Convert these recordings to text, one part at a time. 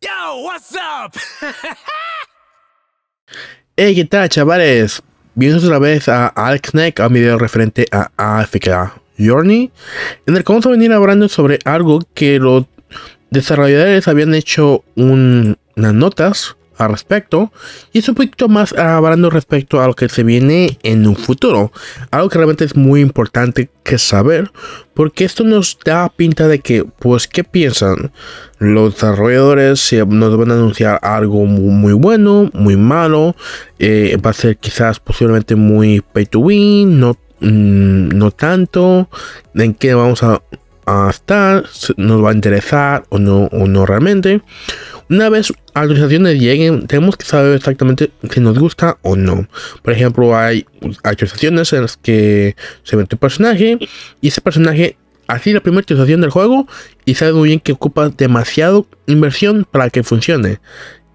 Yo, what's up? hey, ¿qué tal, chavales? Bienvenidos otra vez a snack a un video referente a Africa Journey, en el que vamos a venir hablando sobre algo que los desarrolladores habían hecho unas notas al respecto y es un poquito más hablando respecto a lo que se viene en un futuro. Algo que realmente es muy importante que saber porque esto nos da pinta de que, pues, ¿qué piensan? Los desarrolladores si nos van a anunciar algo muy, bueno, muy malo, eh, va a ser quizás posiblemente muy pay to win, no, mm, no tanto, en qué vamos a, a estar, nos va a interesar o no, o no realmente una vez actualizaciones lleguen, tenemos que saber exactamente si nos gusta o no. Por ejemplo, hay actualizaciones en las que se mete un personaje y ese personaje así la primera actualización del juego y sabe muy bien que ocupa demasiado inversión para que funcione.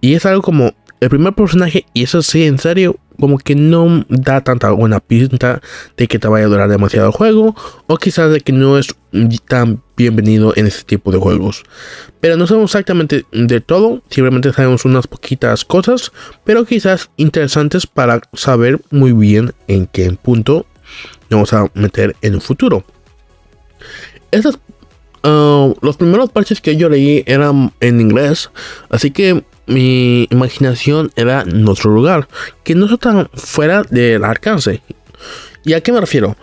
Y es algo como el primer personaje y eso sí en serio como que no da tanta buena pinta de que te vaya a durar demasiado el juego o quizás de que no es tan bienvenido en este tipo de juegos. Pero no sabemos exactamente de todo, simplemente sabemos unas poquitas cosas, pero quizás interesantes para saber muy bien en qué punto nos vamos a meter en el futuro. Estas, ah, los primeros parches que yo leí eran en inglés, así que mi imaginación era nuestro lugar, que no está tan fuera del alcance. ¿Y a qué me refiero?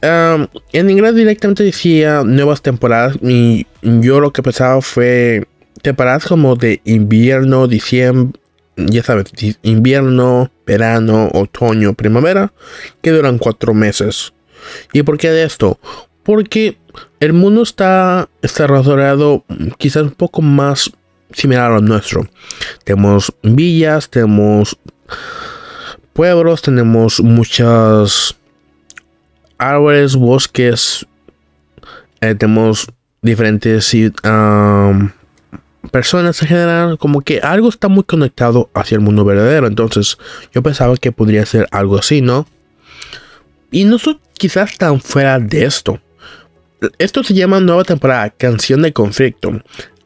en inglés directamente decía nuevas temporadas y yo lo que pensaba fue temporadas como de invierno, diciembre, ya sabes, invierno, verano, otoño, primavera, que duran cuatro meses. ¿Y por qué de esto? Porque el mundo está, está quizás un poco más similar a nuestro. Tenemos villas, tenemos pueblos, tenemos muchas árboles, bosques, eh, tenemos diferentes personas en general, como que algo está muy conectado hacia el mundo verdadero. Entonces, yo pensaba que podría ser algo así, ¿no? Y no soy quizás tan fuera de esto. Esto se llama nueva temporada, canción de conflicto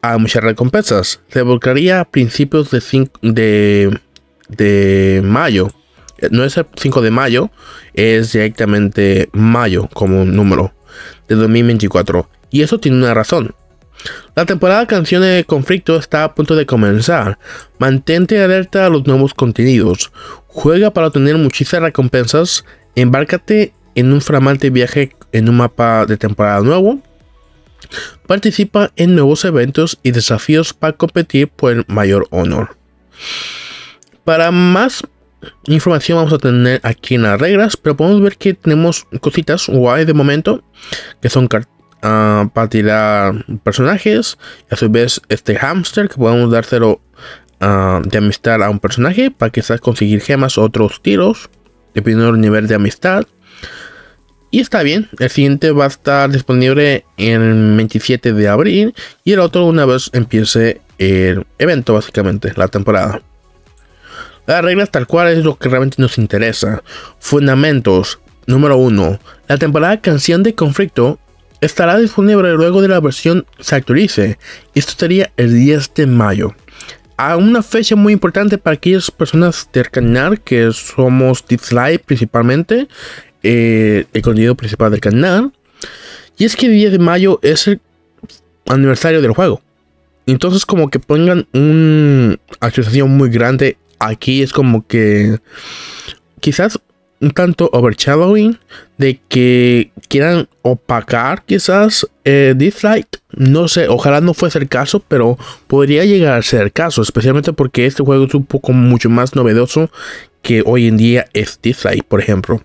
a muchas recompensas. volcaría a principios de, 5 de, de mayo. No es el 5 de mayo, es directamente mayo como número de 2024. Y eso tiene una razón. La temporada canciones de Conflicto está a punto de comenzar. Mantente alerta a los nuevos contenidos. Juega para obtener muchísimas recompensas. Embárcate en un flamante viaje en un mapa de temporada nuevo participa en nuevos eventos y desafíos para competir por el mayor honor. Para más información vamos a tener aquí en las reglas, pero podemos ver que tenemos cositas guay de momento, que son ah, para tirar personajes, y a su vez este hamster que podemos dárselo ah, de amistad a un personaje para quizás conseguir gemas o otros tiros, dependiendo del nivel de amistad. Y está bien, el siguiente va a estar disponible el 27 de abril y el otro una vez empiece el evento, básicamente, la temporada. Las reglas tal cual es lo que realmente nos interesa. Fundamentos. Número 1. La temporada Canción de Conflicto estará disponible luego de la versión se actualice. Esto sería el 10 de mayo. A una fecha muy importante para aquellas personas de canal que somos dislike principalmente el eh, contenido principal del canal. Y es que el 10 de mayo es el aniversario del juego. Entonces como que pongan una actualización muy grande aquí es como que quizás un tanto overshadowing de que quieran opacar quizás eh, No sé, ojalá no fuese el caso, pero podría llegar a ser el caso, especialmente porque este juego es un poco mucho más novedoso que hoy en día es Deathlight por ejemplo.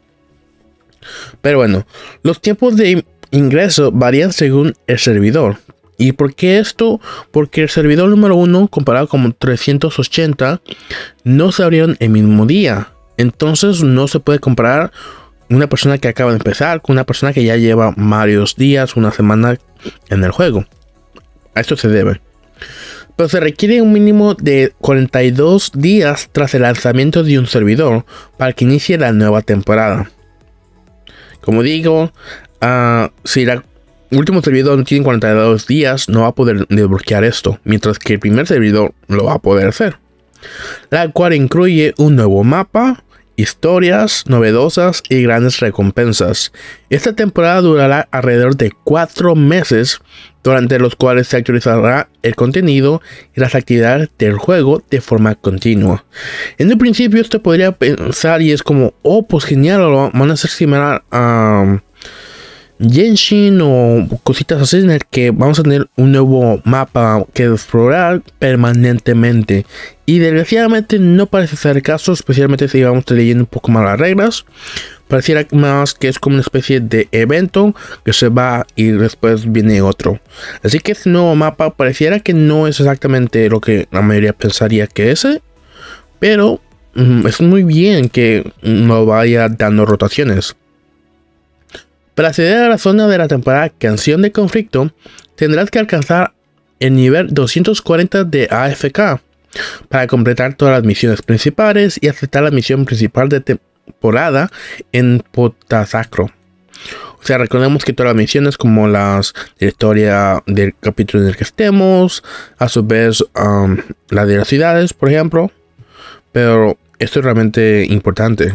Pero bueno, los tiempos de ingreso varían según el servidor. ¿Y por qué esto? Porque el servidor número 1, comparado con 380, no se abrieron el mismo día. Entonces no se puede comparar una persona que acaba de empezar con una persona que ya lleva varios días, una semana en el juego. A esto se debe. Pero se requiere un mínimo de 42 días tras el lanzamiento de un servidor para que inicie la nueva temporada. Como digo, ah, si el último servidor tiene 42 días, no va a poder desbloquear esto, mientras que el primer servidor lo va a poder hacer. La cual incluye un nuevo mapa, historias novedosas y grandes recompensas. Esta temporada durará alrededor de 4 meses, durante los cuales se actualizará el contenido y las actividades del juego de forma continua. En un principio esto podría pensar y es como, oh, pues genial, van a ser similar a... Genshin o cositas así en el que vamos a tener un nuevo mapa que explorar permanentemente. Y desgraciadamente no parece ser el caso, especialmente si vamos leyendo un poco más las reglas. Pareciera más que es como una especie de evento que se va y después viene otro. Así que este nuevo mapa pareciera que no es exactamente lo que la mayoría pensaría que es ¿eh? Pero mm, es muy bien que no vaya dando rotaciones. Para acceder a la zona de la temporada Canción de Conflicto, tendrás que alcanzar el nivel 240 de AFK para completar todas las misiones principales y aceptar la misión principal de temporada en Potasacro. O sea, recordemos que todas las misiones como las de la historia del capítulo en el que estemos, a su vez las de las ciudades, por ejemplo. Pero esto es realmente importante.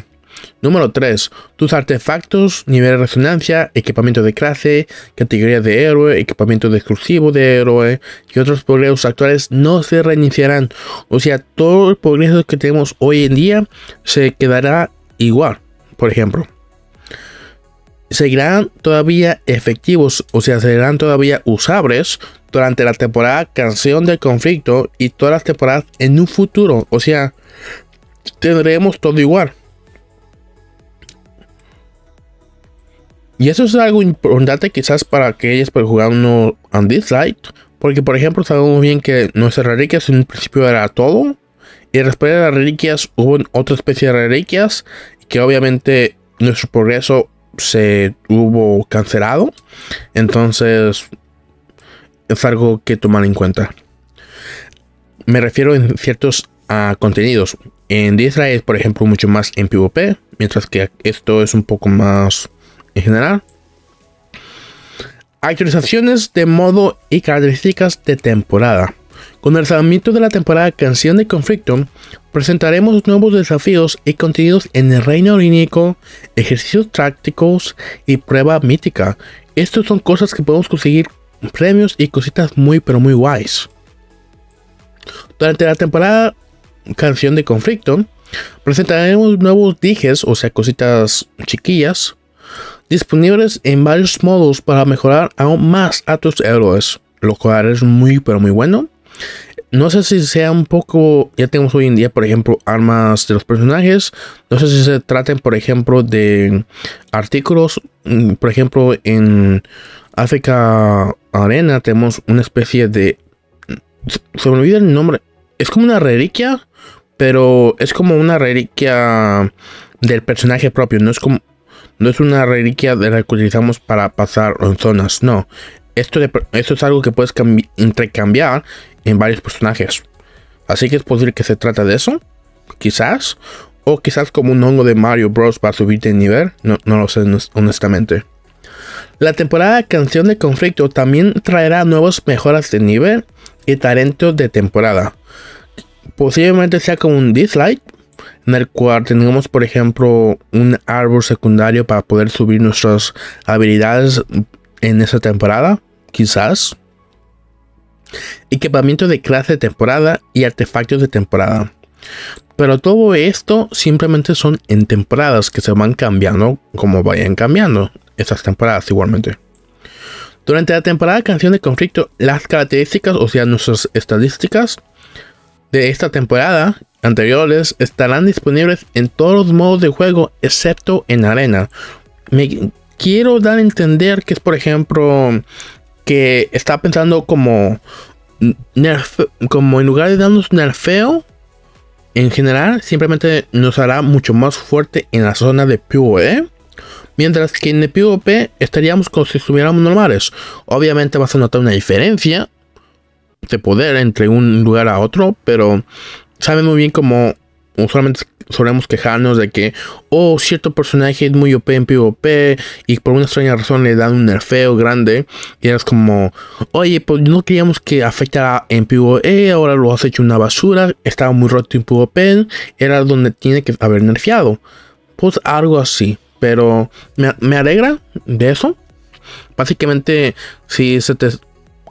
Número 3. Tus artefactos, nivel de resonancia, equipamiento de clase, categoría de héroe, equipamiento de exclusivo de héroe y otros progresos actuales no se reiniciarán. O sea, todo el progreso que tenemos hoy en día se quedará igual, por ejemplo. Seguirán todavía efectivos, o sea, serán todavía usables durante la temporada Canción del Conflicto y todas las temporadas en un futuro. O sea, tendremos todo igual. Y eso es algo importante quizás para aquellos que jugar uno this light, Porque por ejemplo sabemos bien que nuestras reliquias en un principio era todo. Y después de las reliquias hubo otra especie de reliquias. Que obviamente nuestro progreso se hubo cancelado. Entonces es algo que tomar en cuenta. Me refiero en ciertos ah, contenidos. En Disney es por ejemplo mucho más en PvP. Mientras que esto es un poco más en general. Actualizaciones de modo y características de temporada. Con el lanzamiento de la temporada Canción de Conflicto, presentaremos nuevos desafíos y contenidos en el reino orínico, ejercicios tácticos y prueba mítica. Estas son cosas que podemos conseguir premios y cositas muy pero muy guays. Durante la temporada Canción de Conflicto, presentaremos nuevos dijes, o sea, cositas chiquillas, disponibles en varios modos para mejorar aún más a tus héroes, lo cual es muy pero muy bueno. No sé si sea un poco, ya tenemos hoy en día, por ejemplo, armas de los personajes. No sé si se traten, por ejemplo, de artículos. Mm, por ejemplo, en África Arena tenemos una especie de... Mm, se me olvida el nombre. Es como una reliquia, pero es como una reliquia del personaje propio. No es como no es una reliquia de la que utilizamos para pasar en zonas, no. Esto, es algo que puedes intercambiar en varios personajes. Así que es posible que se trata de eso, quizás. O quizás como un hongo de Mario Bros. para subir de nivel. No, no lo sé honestamente. La temporada Canción de Conflicto también traerá nuevas mejoras de nivel y talentos de temporada. Posiblemente sea como un dislike en el cual tenemos, por ejemplo un árbol secundario para poder subir nuestras habilidades en esa temporada, quizás. Equipamiento de clase de temporada y artefactos de temporada. Pero todo esto simplemente son en temporadas que se van cambiando como vayan cambiando esas temporadas igualmente. Durante la temporada Canción de Conflicto, las características, o sea, nuestras estadísticas de esta temporada anteriores estarán disponibles en todos los modos de juego excepto en arena. Me quiero dar a entender que es, por ejemplo, que está pensando como, como en lugar de darnos nerfeo, en general simplemente nos hará mucho más fuerte en la zona de PvE. Mientras que en el PvP estaríamos como si estuviéramos normales. Obviamente vas a notar una diferencia de poder entre un lugar a otro, pero saben muy bien como usualmente solemos quejarnos de que, oh, cierto personaje es muy OP en PvP y por una extraña razón le dan un nerfeo grande. Y eres como, oye, pues no queríamos que afectara en PvE, ahora lo has hecho una basura, estaba muy roto en PvP, era donde tiene que haber nerfeado. Pues algo así, pero me, me alegra de eso. Básicamente, si se te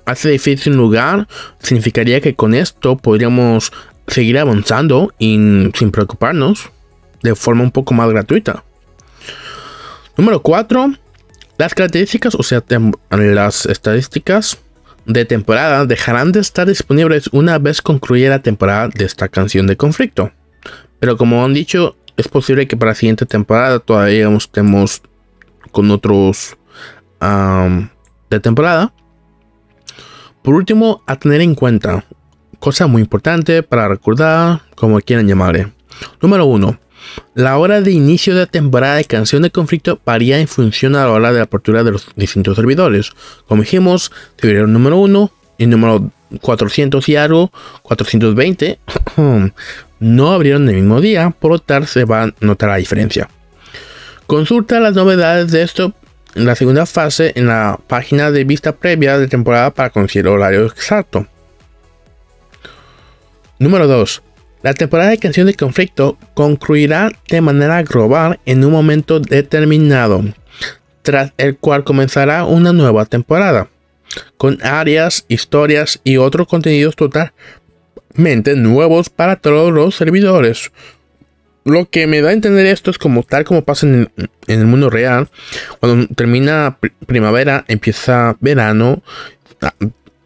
hace difícil un lugar, significaría que con esto podríamos seguir avanzando y sin preocuparnos de forma un poco más gratuita. Número 4. Las características, o sea, las estadísticas de temporada dejarán de estar disponibles una vez concluya la temporada de esta canción de conflicto. Pero como han dicho, es posible que para la siguiente temporada todavía estemos con otros de temporada. Por último, a tener en cuenta, Cosa muy importante para recordar, como quieran llamarle. Número 1. La hora de inicio de la temporada de canción de conflicto varía en función a la hora de apertura de los distintos servidores. Como dijimos, servidor número 1 y número 400 y algo, 420, no abrieron el mismo día, por lo tanto se va a notar la diferencia. Consulta las novedades de esto en la segunda fase en la página de vista previa de temporada para conseguir el horario exacto. Número 2. La temporada de canción de conflicto concluirá de manera global en un momento determinado, tras el cual comenzará una nueva temporada, con áreas, historias y otros contenidos totalmente nuevos para todos los servidores. Lo que me da a entender esto es como tal como pasa en el, en el mundo real, cuando termina primavera, empieza verano,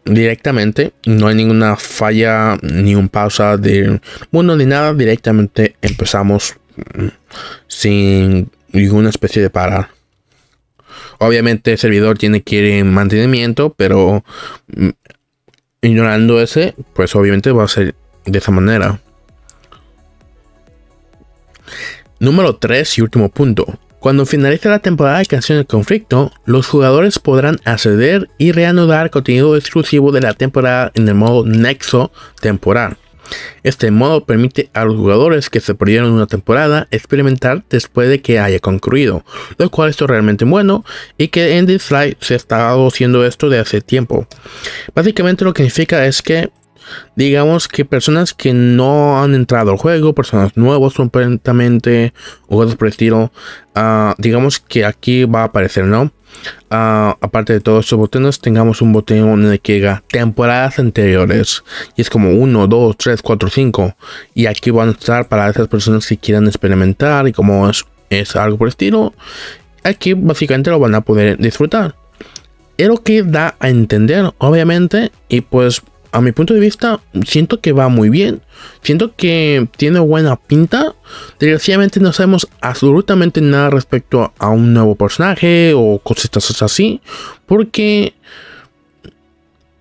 directamente. No hay ninguna falla ni un pausa de bueno ni nada. Directamente empezamos mm, sin ninguna especie de parar. Obviamente el servidor tiene que ir en mantenimiento, pero mm, ignorando ese, pues obviamente va a ser de esa manera. Número 3 y último punto. Cuando finalice la temporada de Canción de Conflicto, los jugadores podrán acceder y reanudar contenido exclusivo de la temporada en el modo Nexo temporal. Este modo permite a los jugadores que se perdieron una temporada experimentar después de que haya concluido, lo cual es realmente bueno y que en dislike se ha estado haciendo esto de hace tiempo. Básicamente lo que significa es que digamos que personas que no han entrado al juego, personas nuevas, completamente, o por estilo, ah, digamos que aquí va a aparecer, ¿no? Ah, aparte de todos estos botones, tengamos un botón en el que diga temporadas anteriores. Y es como 1, 2, 3, 4, 5. Y aquí van a estar para esas personas que quieran experimentar y como es, es algo por estilo. Aquí básicamente lo van a poder disfrutar es lo que da a entender, obviamente, y pues a mi punto de vista, siento que va muy bien. Siento que tiene buena pinta. Desgraciadamente no sabemos absolutamente nada respecto a un nuevo personaje o cositas así. Porque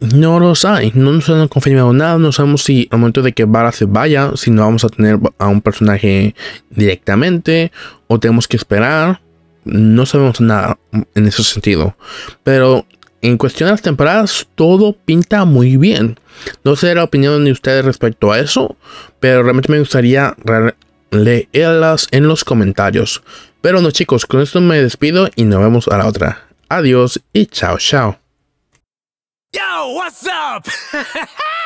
no lo hay. No nos han confirmado nada. No sabemos si al momento de que Vara se vaya, si no vamos a tener a un personaje directamente o tenemos que esperar. No sabemos nada en ese sentido. Pero en cuestión las temporadas, todo pinta muy bien. No sé la opinión de ustedes respecto a eso, pero realmente me gustaría leerlas en los comentarios. Pero no chicos, con esto me despido y nos vemos a la otra. Adiós y chao chao. Yo,